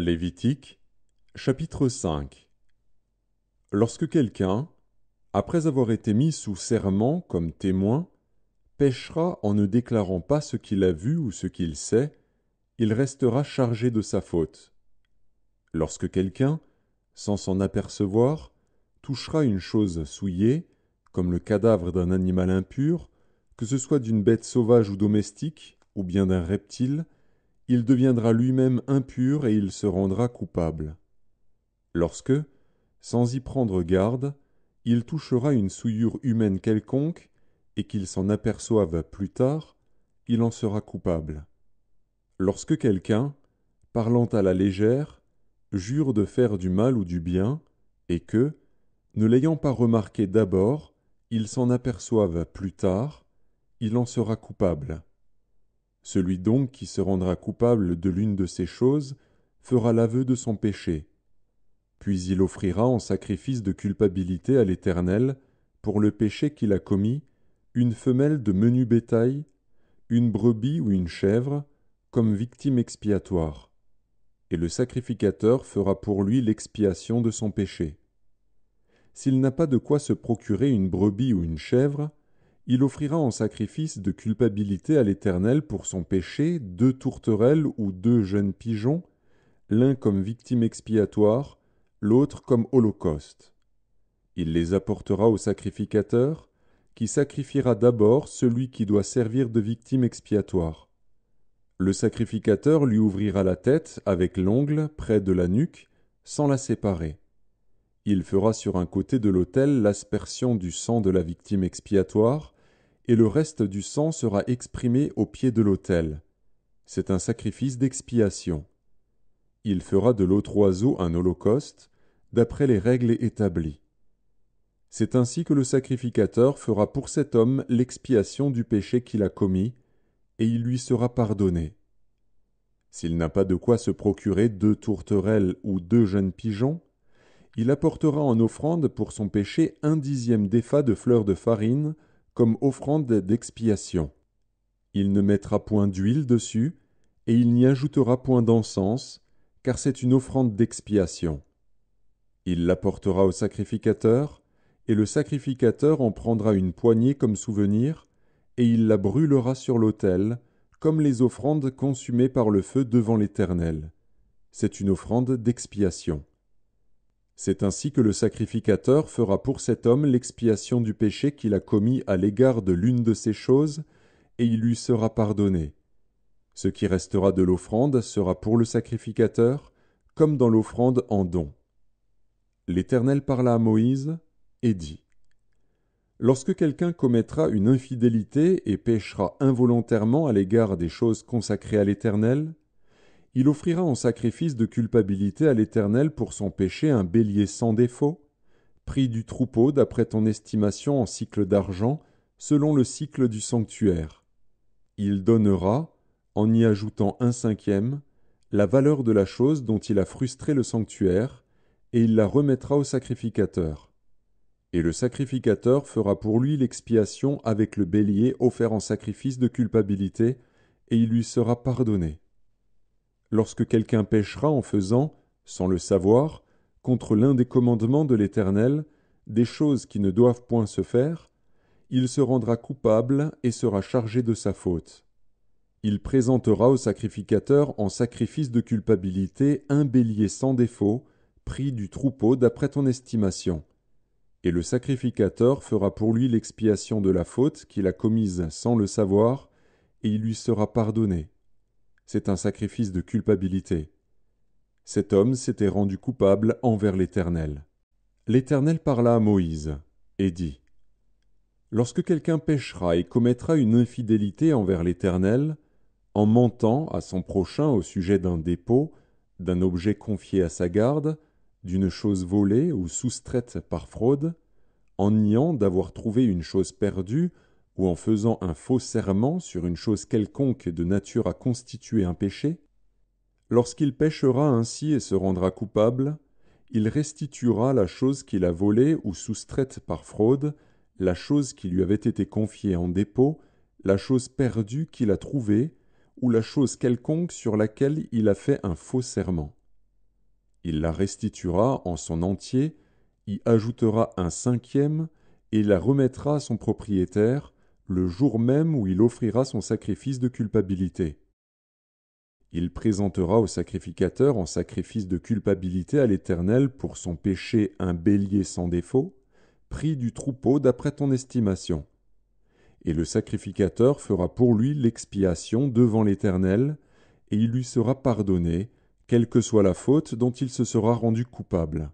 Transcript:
Lévitique chapitre 5 Lorsque quelqu'un, après avoir été mis sous serment comme témoin, pêchera en ne déclarant pas ce qu'il a vu ou ce qu'il sait, il restera chargé de sa faute. Lorsque quelqu'un, sans s'en apercevoir, touchera une chose souillée, comme le cadavre d'un animal impur, que ce soit d'une bête sauvage ou domestique, ou bien d'un reptile, il deviendra lui-même impur et il se rendra coupable. Lorsque, sans y prendre garde, il touchera une souillure humaine quelconque, et qu'il s'en aperçoive plus tard, il en sera coupable. Lorsque quelqu'un, parlant à la légère, jure de faire du mal ou du bien, et que, ne l'ayant pas remarqué d'abord, il s'en aperçoive plus tard, il en sera coupable. Celui donc qui se rendra coupable de l'une de ces choses fera l'aveu de son péché. Puis il offrira en sacrifice de culpabilité à l'Éternel, pour le péché qu'il a commis, une femelle de menu bétail, une brebis ou une chèvre, comme victime expiatoire. Et le sacrificateur fera pour lui l'expiation de son péché. S'il n'a pas de quoi se procurer une brebis ou une chèvre, il offrira en sacrifice de culpabilité à l'Éternel pour son péché deux tourterelles ou deux jeunes pigeons, l'un comme victime expiatoire, l'autre comme holocauste. Il les apportera au sacrificateur, qui sacrifiera d'abord celui qui doit servir de victime expiatoire. Le sacrificateur lui ouvrira la tête avec l'ongle près de la nuque, sans la séparer. Il fera sur un côté de l'autel l'aspersion du sang de la victime expiatoire, et le reste du sang sera exprimé au pied de l'autel. C'est un sacrifice d'expiation. Il fera de l'autre oiseau un holocauste, d'après les règles établies. C'est ainsi que le sacrificateur fera pour cet homme l'expiation du péché qu'il a commis, et il lui sera pardonné. S'il n'a pas de quoi se procurer deux tourterelles ou deux jeunes pigeons, il apportera en offrande pour son péché un dixième d'effat de fleur de farine comme offrande d'expiation. Il ne mettra point d'huile dessus, et il n'y ajoutera point d'encens, car c'est une offrande d'expiation. Il l'apportera au sacrificateur, et le sacrificateur en prendra une poignée comme souvenir, et il la brûlera sur l'autel, comme les offrandes consumées par le feu devant l'Éternel. C'est une offrande d'expiation. C'est ainsi que le sacrificateur fera pour cet homme l'expiation du péché qu'il a commis à l'égard de l'une de ces choses, et il lui sera pardonné. Ce qui restera de l'offrande sera pour le sacrificateur, comme dans l'offrande en don. L'Éternel parla à Moïse et dit Lorsque quelqu'un commettra une infidélité et péchera involontairement à l'égard des choses consacrées à l'Éternel, il offrira en sacrifice de culpabilité à l'Éternel pour son péché un bélier sans défaut, pris du troupeau d'après ton estimation en cycle d'argent, selon le cycle du sanctuaire. Il donnera, en y ajoutant un cinquième, la valeur de la chose dont il a frustré le sanctuaire, et il la remettra au sacrificateur. Et le sacrificateur fera pour lui l'expiation avec le bélier offert en sacrifice de culpabilité, et il lui sera pardonné lorsque quelqu'un péchera en faisant, sans le savoir, contre l'un des commandements de l'Éternel, des choses qui ne doivent point se faire, il se rendra coupable et sera chargé de sa faute. Il présentera au sacrificateur en sacrifice de culpabilité un bélier sans défaut, pris du troupeau d'après ton estimation. Et le sacrificateur fera pour lui l'expiation de la faute qu'il a commise sans le savoir, et il lui sera pardonné c'est un sacrifice de culpabilité. Cet homme s'était rendu coupable envers l'Éternel. L'Éternel parla à Moïse et dit Lorsque quelqu'un péchera et commettra une infidélité envers l'Éternel, en mentant à son prochain au sujet d'un dépôt, d'un objet confié à sa garde, d'une chose volée ou soustraite par fraude, en niant d'avoir trouvé une chose perdue ou en faisant un faux serment sur une chose quelconque de nature à constituer un péché, lorsqu'il péchera ainsi et se rendra coupable, il restituera la chose qu'il a volée ou soustraite par fraude, la chose qui lui avait été confiée en dépôt, la chose perdue qu'il a trouvée, ou la chose quelconque sur laquelle il a fait un faux serment. Il la restituera en son entier, y ajoutera un cinquième, et la remettra à son propriétaire, le jour même où il offrira son sacrifice de culpabilité. Il présentera au sacrificateur en sacrifice de culpabilité à l'Éternel pour son péché un bélier sans défaut, pris du troupeau d'après ton estimation. Et le sacrificateur fera pour lui l'expiation devant l'Éternel, et il lui sera pardonné, quelle que soit la faute dont il se sera rendu coupable.